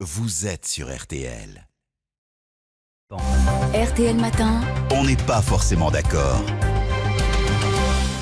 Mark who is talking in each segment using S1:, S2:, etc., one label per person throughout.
S1: Vous êtes sur RTL.
S2: RTL Matin.
S1: On n'est pas forcément d'accord.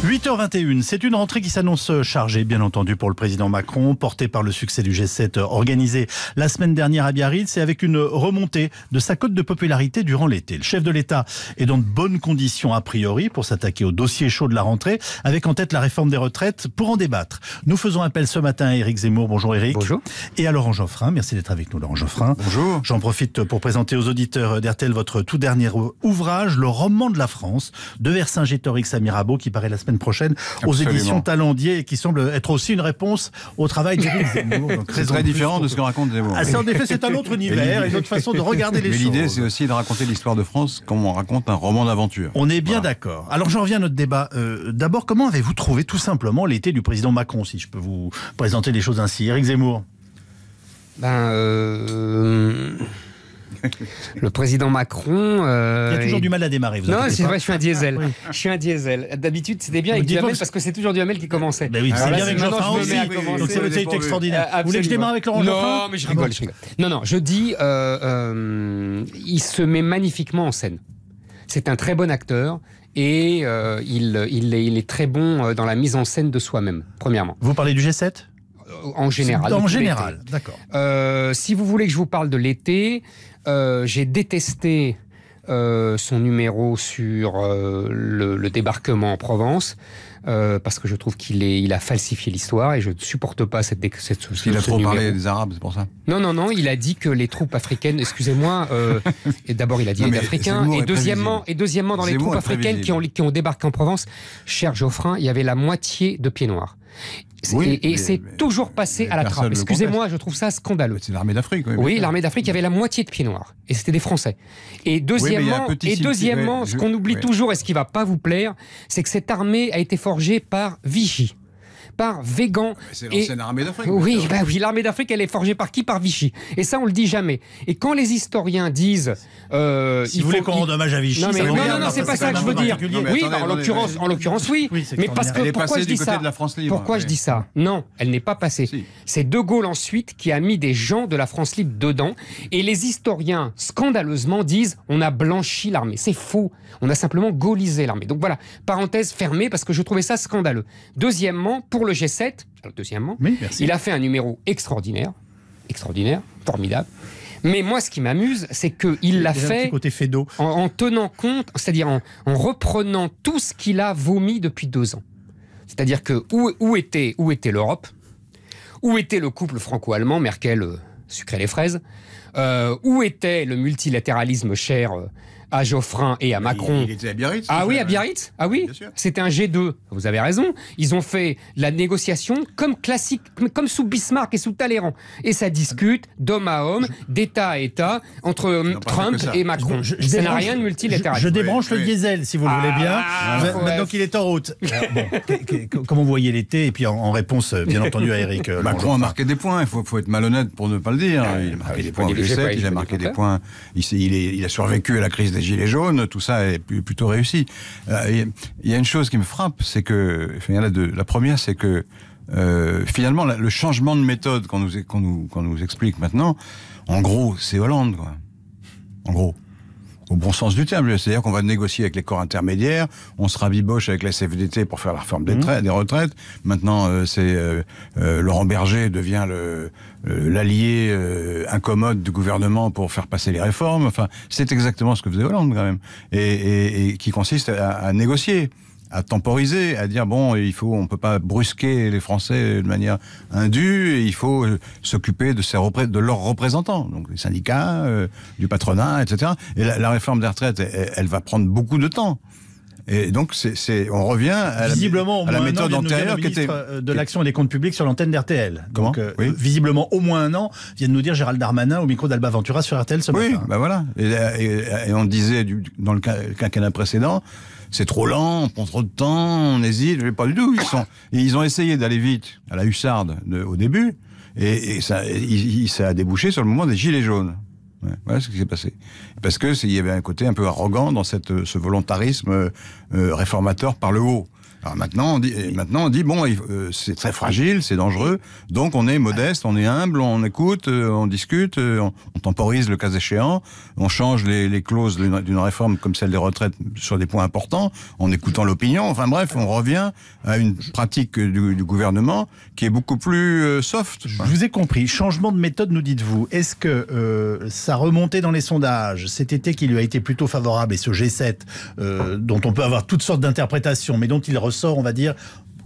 S1: 8h21, c'est une rentrée qui s'annonce chargée, bien entendu, pour le président Macron, portée par le succès du G7 euh, organisé la semaine dernière à Biarritz et avec une remontée de sa cote de popularité durant l'été. Le chef de l'État est dans de bonnes conditions a priori pour s'attaquer au dossier chaud de la rentrée, avec en tête la réforme des retraites pour en débattre. Nous faisons appel ce matin à Éric Zemmour. Bonjour Éric. Bonjour. Et à Laurent Geoffrin. Merci d'être avec nous, Laurent Geoffrin. Bonjour. J'en profite pour présenter aux auditeurs d'Hertel votre tout dernier ouvrage, Le roman de la France, de Vercingétorix à Mirabeau, qui paraît la semaine semaine prochaine aux éditions Talendier, qui semble être aussi une réponse au travail d'Éric Zemmour. C'est très différent de ce que
S3: raconte Zemmour. Ah, en effet, c'est un autre univers une autre façon de regarder les Mais L'idée, c'est aussi de raconter l'histoire de France comme on raconte un roman d'aventure.
S1: On est bien d'accord. Alors, j'en reviens à notre débat. Euh, d'abord, comment avez-vous trouvé tout simplement l'été du président Macron, si je peux vous présenter les choses ainsi Éric Zemmour ben,
S2: euh, le président Macron. Euh, il y a toujours du mal à démarrer. Vous non, c'est vrai, je suis un diesel. Je suis un diesel. D'habitude, c'était bien avec Duhamel parce que c'est toujours Duhamel qui commençait. Bah oui, ah c'est bien avec Jean-François aussi. donc c'est votre extraordinaire. vous voulez que je démarre avec Laurent Geoffrin Non, mais je rigole, je rigole. Non, non, je dis, euh, euh, il se met magnifiquement en scène. C'est un très bon acteur et il, est, il est très bon dans la mise en scène de soi-même, premièrement. Vous parlez du
S1: G7 en général. En général,
S2: d'accord. Euh, si vous voulez que je vous parle de l'été, euh, j'ai détesté euh, son numéro sur le, débarquement en Provence. Euh, parce que je trouve qu'il il a falsifié l'histoire et je ne supporte pas cette, cette ce, Il a trop parlé des Arabes, c'est pour ça. Non, non, non, il a dit que les troupes africaines, excusez-moi, euh, d'abord il a dit les Africains, et deuxièmement, et deuxièmement, dans les troupes africaines qui ont, qui débarqué en Provence, cher Geoffrin, il y avait la moitié de pieds noirs. et, c'est toujours passé à la trappe. Excusez-moi, je trouve ça scandaleux. C'est l'armée d'Afrique. Oui, oui l'armée d'Afrique avait la moitié de pieds noirs. Et c'était des Français. Et deuxièmement, et deuxièmement ce qu'on oublie toujours, et ce qui ne va pas vous plaire, c'est que cette armée a été forgée par Vichy par Végan. C'est Oui, bah oui l'armée d'Afrique, elle est forgée par qui Par Vichy. Et ça, on le dit jamais. Et quand les historiens disent. Euh, si vous voulez qu'on rende hommage à Vichy, non, non, non, c'est pas ça que je veux dire. oui, en l'occurrence, en l'occurrence, oui. mais parce que pourquoi je dis ça Pourquoi je dis ça Non, elle n'est pas passée. C'est De Gaulle ensuite qui a mis des gens de la France libre dedans. Et les historiens, scandaleusement, disent on a blanchi l'armée. C'est faux. On a simplement gaullisé l'armée. Donc voilà, parenthèse fermée parce que je trouvais ça scandaleux. Deuxièmement, pour le G7, deuxièmement, il a fait un numéro extraordinaire, extraordinaire, formidable. Mais moi, ce qui m'amuse, c'est qu'il l'a fait, en, tenant compte, c'est-à-dire en, reprenant tout ce qu'il a vomi depuis deux ans. C'est-à-dire que où, était, où était l'Europe Où était le couple franco-allemand Merkel euh, sucré les fraises euh, Où était le multilatéralisme cher euh, à Geoffrin et à Macron. Ah oui, à Biarritz Ah oui hein. ah C'était un G2. Vous avez raison. Ils ont fait la négociation comme classique, comme sous Bismarck et sous Talleyrand. Et ça discute d'homme à homme, d'État à État, entre hum, Trump et Macron. Je, ça n'a rien de multilatéral.
S1: Je, débranche le diesel, si vous le voulez ah, bien. Donc ah,
S2: il est en route.
S3: Comme comment vous voyez l'été Et puis en, réponse, euh, bien entendu, à Eric. Euh, Macron a marqué des points. Il faut, être malhonnête pour ne pas le dire. Il a marqué des points au g il a marqué des points. Il, il a survécu à la crise les Gilets jaunes, tout ça est plutôt réussi. Euh, il y a une chose qui me frappe, c'est que, enfin, La première, c'est que euh, finalement, le changement de méthode qu'on nous, nous explique maintenant, en gros, c'est Hollande, quoi. En gros au bon sens du terme. C'est-à-dire qu'on va négocier avec les corps intermédiaires, on se rabiboche avec la CFDT pour faire la réforme des, mmh. des retraites. Maintenant, euh, c'est euh, euh, Laurent Berger devient l'allié incommode du gouvernement pour faire passer les réformes. Enfin, c'est exactement ce que faisait Hollande quand même, et, qui consiste à négocier à temporiser, à dire bon, il faut, on peut pas brusquer les Français de manière indue, il faut euh, s'occuper de, de leurs représentants, donc les syndicats, euh, du patronat, etc. Et la, réforme des retraites, elle, va prendre beaucoup de temps. Et donc, on revient à la, la méthode antérieure qui était.
S1: Euh, de l'Action et des comptes publics sur l'antenne d'RTL. Visiblement, au moins un an, vient de nous dire Gérald Darmanin
S3: au micro d'Alba Ventura sur RTL ce matin. Oui, bah ben voilà. Et, on disait, dans le quinquennat précédent, c'est trop lent, on prend trop de temps, on hésite. Je pas du tout. Ils, sont, ils ont essayé d'aller vite à la hussarde au début, et, ça, a débouché sur le moment des gilets jaunes. voilà ce qui s'est passé. Parce que y avait un côté un peu arrogant dans ce volontarisme euh, euh, réformateur par le haut. Alors maintenant, on dit, maintenant on dit bon, euh, c'est très fragile, c'est dangereux, donc on est modeste, on est humble, on écoute, euh, on discute, euh, on, temporise le cas échéant, on change les, clauses d'une réforme comme celle des retraites sur des points importants, en écoutant l'opinion. Enfin bref, on revient à une pratique du, gouvernement qui est beaucoup plus soft. Je vous ai compris. Changement de méthode, nous dites-vous.
S1: Est-ce que ça remontait dans les sondages cet été qui lui a été plutôt favorable et ce G7 dont on peut avoir toutes sortes d'interprétations, mais dont il ressort, on va dire,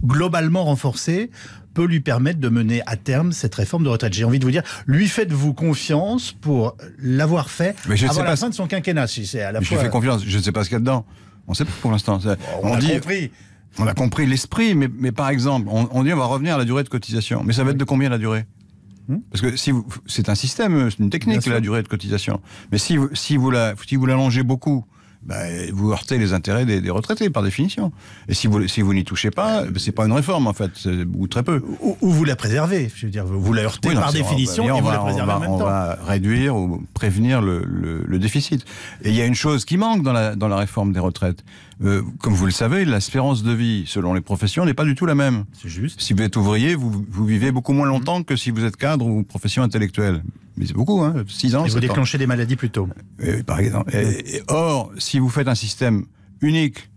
S1: globalement renforcé peut lui permettre de mener à terme cette réforme de retraite. J'ai envie de vous dire, lui faites-vous confiance pour l'avoir fait Mais je sais pas fin de son quinquennat si c'est à la fois... Je lui fais
S3: confiance, je ne sais pas ce qu'il y a dedans. On ne sait pas pour l'instant. On, a compris. On a compris l'esprit, mais, par exemple, on, dit on va revenir à la durée de cotisation. Mais ça va être de combien la durée hmm Parce que si c'est un système, c'est une technique, la durée de cotisation. Mais si, vous, si vous l'allongez la, beaucoup, ben, vous heurtez les intérêts des, des, retraités, par définition. Et si vous, si vous n'y touchez pas, ben, c'est pas une réforme, en fait, ou très peu.
S1: Ou, vous la préservez, je veux dire, vous la heurtez par définition, on va, et vous va, la préservez en même on va
S3: réduire ou prévenir le, le, déficit. Et il y a une chose qui manque dans la, dans la réforme des retraites. Euh, comme vous le savez, l'espérance de vie, selon les professions, n'est pas du tout la même. C'est juste. Si vous êtes ouvrier, vous, vous vivez beaucoup moins longtemps que si vous êtes cadre ou profession intellectuelle mais c'est beaucoup, hein, 6 ans. Et vous déclenchez des maladies plus tôt. par exemple. or, si vous faites un système unique,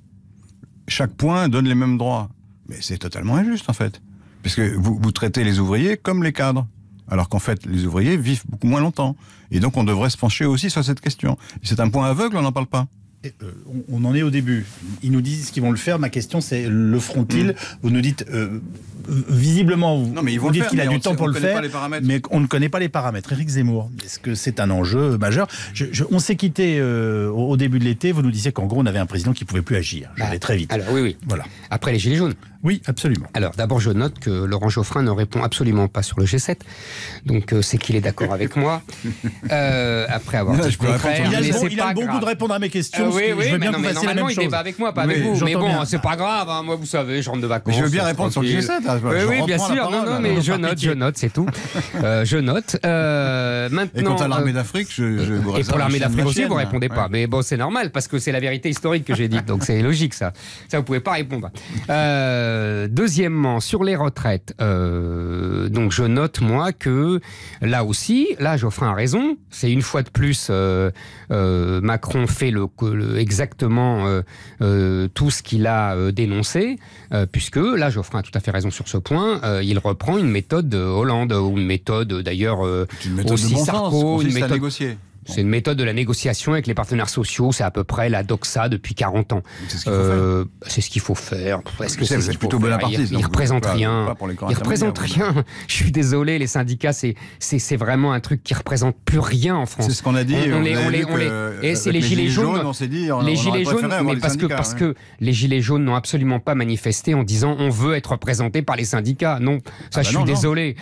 S3: chaque point donne les mêmes droits. Mais c'est totalement injuste, en fait. Parce que vous traitez les ouvriers comme les cadres. Alors qu'en fait, les ouvriers vivent beaucoup moins longtemps. Et donc, on devrait se pencher aussi sur cette question. C'est un point aveugle, on n'en parle pas. Euh, on en est au début. Ils nous disent qu'ils vont le faire. Ma question, c'est le front ils hmm. Vous nous dites euh,
S1: euh, visiblement, vous, dites qu'il a du temps pour le faire, mais on ne connaît pas les paramètres. Éric Zemmour, est-ce que c'est un enjeu majeur On s'est quitté au début de l'été. Vous nous disiez qu'en
S2: gros, on avait un président qui pouvait plus agir. J'allais bah, très vite. oui, oui. Voilà. Après les gilets jaunes. Oui, absolument. Alors d'abord, je note que Laurent Geoffrin ne répond absolument pas sur le G7, donc euh, c'est qu'il est, d'accord avec moi. Euh, après avoir je peux il a, beaucoup le goût de répondre à mes questions. Euh, oui, oui, je que vous mais normalement, il débat avec moi, pas avec vous. Mais bon, c'est pas grave. Hein. moi, vous savez, je rentre de vacances. Mais je veux bien répondre sur le G7. Hein, oui, bien sûr. non, non, hein, mais je note, je note, c'est tout. Je note. Maintenant. Et quant à l'armée d'Afrique, je vous Et pour l'armée d'Afrique aussi, vous répondez pas. Mais bon, c'est normal parce que c'est la vérité historique que j'ai dite, donc c'est logique ça. Ça, vous pouvez pas répondre. Euh, euh, deuxièmement, sur les retraites, euh, donc je note moi que là aussi, là Geoffrin a raison, c'est une fois de plus euh, Macron fait exactement tout ce qu'il a dénoncé, puisque là Geoffrin a tout à fait raison sur ce point, il reprend une méthode Hollande ou une méthode d'ailleurs aussi bon Sarko, une méthode négocier. C'est une méthode de la négociation avec les partenaires sociaux, c'est à peu près la doxa depuis 40 ans. C'est ce qu'il faut, faire. que euh, c'est ce plutôt Ils ne représentent rien. Ils représentent rien. Je suis désolé, les syndicats, c'est vraiment un truc qui représente plus rien en France. C'est ce qu'on a dit. On, les, et eh, c'est les, gilets jaunes. On s'est dit, les gilets jaunes, mais parce que parce hein. que les gilets jaunes n'ont absolument pas manifesté en disant on veut être représenté par les syndicats. Non, ça ah je bah suis désolé.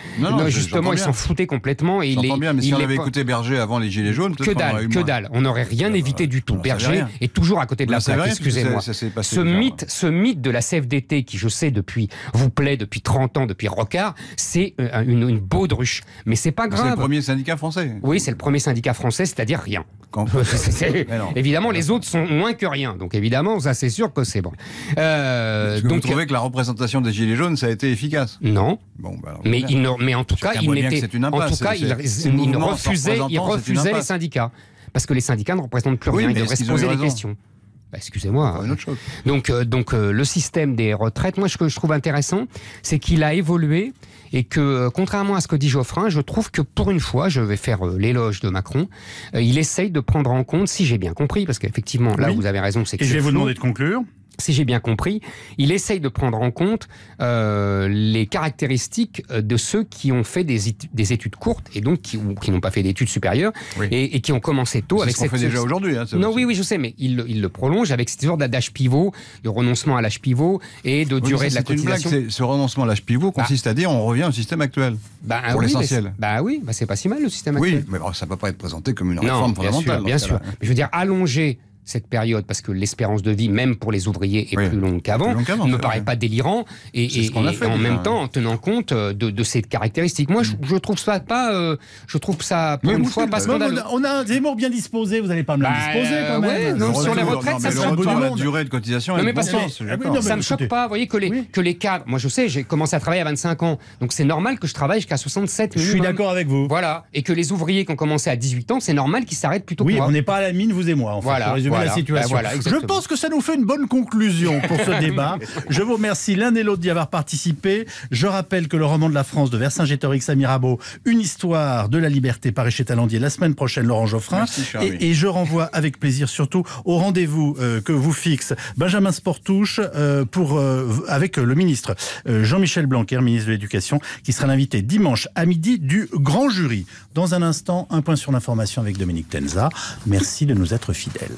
S2: Justement, ils s'en foutaient complètement. Ils bien, mais si on avait écouté Berger avant les gilets jaunes que dalle, que dalle. On n'aurait rien ah bah, évité du tout. Berger est toujours à côté de la plaque, excusez-moi. Ce mythe, ce mythe de la CFDT qui, je sais, depuis vous plaît depuis 30 ans, depuis Rocard, c'est euh, une, une baudruche. Mais c'est pas grave. C'est le premier syndicat français. Oui, c'est le premier syndicat français, c'est-à-dire rien. évidemment, les autres sont moins que rien. Donc évidemment, ça c'est sûr que c'est bon. Euh, donc, vous trouvez que la représentation des Gilets jaunes, ça a été efficace Non. Bon, bah mais, en tout cas, il En tout cas, refusait, il refusait les syndicats. Parce que les syndicats ne représentent plus rien, ils devraient se poser des questions. Bah, excusez-moi. Donc, euh, donc euh, le système des retraites, moi, ce que je trouve intéressant, c'est qu'il a évolué et que, euh, contrairement à ce que dit Geoffrin, je trouve que pour une fois, je vais faire l'éloge de Macron, il essaye de prendre en compte, si j'ai bien compris, parce qu'effectivement, là, vous avez raison, c'est que. Et je vais vous demander de conclure si j'ai bien compris, il essaye de prendre en compte euh, les caractéristiques euh, de ceux qui ont fait des, études courtes et donc qui, qui n'ont pas fait d'études supérieures et, qui ont commencé tôt avec ce cette. fait déjà aujourd'hui. Hein, non, oui, oui, je sais, mais il, le prolonge avec cette genre d'âge pivot, de renoncement à l'âge pivot et de durée de la cotisation. ce renoncement à l'âge pivot bah. consiste à dire on revient au système actuel bah, pour l'essentiel. Bah oui, bah, c'est pas si mal le système actuel. Oui, mais ça ne peut pas être présenté comme une réforme non, bien Sûr, bien sûr. Hein. je veux dire allonger cette période, parce que l'espérance de vie, même pour les ouvriers, est plus longue qu'avant, ne me paraît pas délirant, et, et, a fait, en même temps en tenant compte euh, de, ces caractéristiques Moi, mm. je, trouve ça pas, euh, je trouve ça pour une fois pas On a, des mots bien disposés, vous n'allez pas me le bah, disposer quand même. sur les retraites, non, ça La durée
S3: de cotisation. Non, ah mais ça me choque pas.
S2: Vous voyez que les que les cadres. Moi, je sais, j'ai commencé à travailler à 25 ans, donc c'est normal que je travaille jusqu'à 67. Je suis d'accord avec vous. Voilà, et que les ouvriers qui ont commencé à 18 ans, c'est normal qu'ils s'arrêtent plutôt. Oui, on n'est pas à la mine, vous et moi. Voilà voilà, situation. Bah, je pense que ça nous fait une bonne conclusion pour ce débat. Je vous remercie l'un et l'autre d'y avoir participé.
S1: Je rappelle que le roman de la France de Vercingétorix à Mirabeau, Une histoire de la liberté, par chez Talandier la semaine prochaine, Laurent Geoffrin. et, je renvoie avec plaisir surtout au rendez-vous euh, que vous fixe Benjamin Sportouche euh, pour, euh, avec le ministre Jean-Michel Blanquer, ministre de l'Éducation, qui sera l'invité dimanche à midi du grand jury. Dans un instant, un point sur l'information avec Dominique Tenza. Merci de nous être fidèles.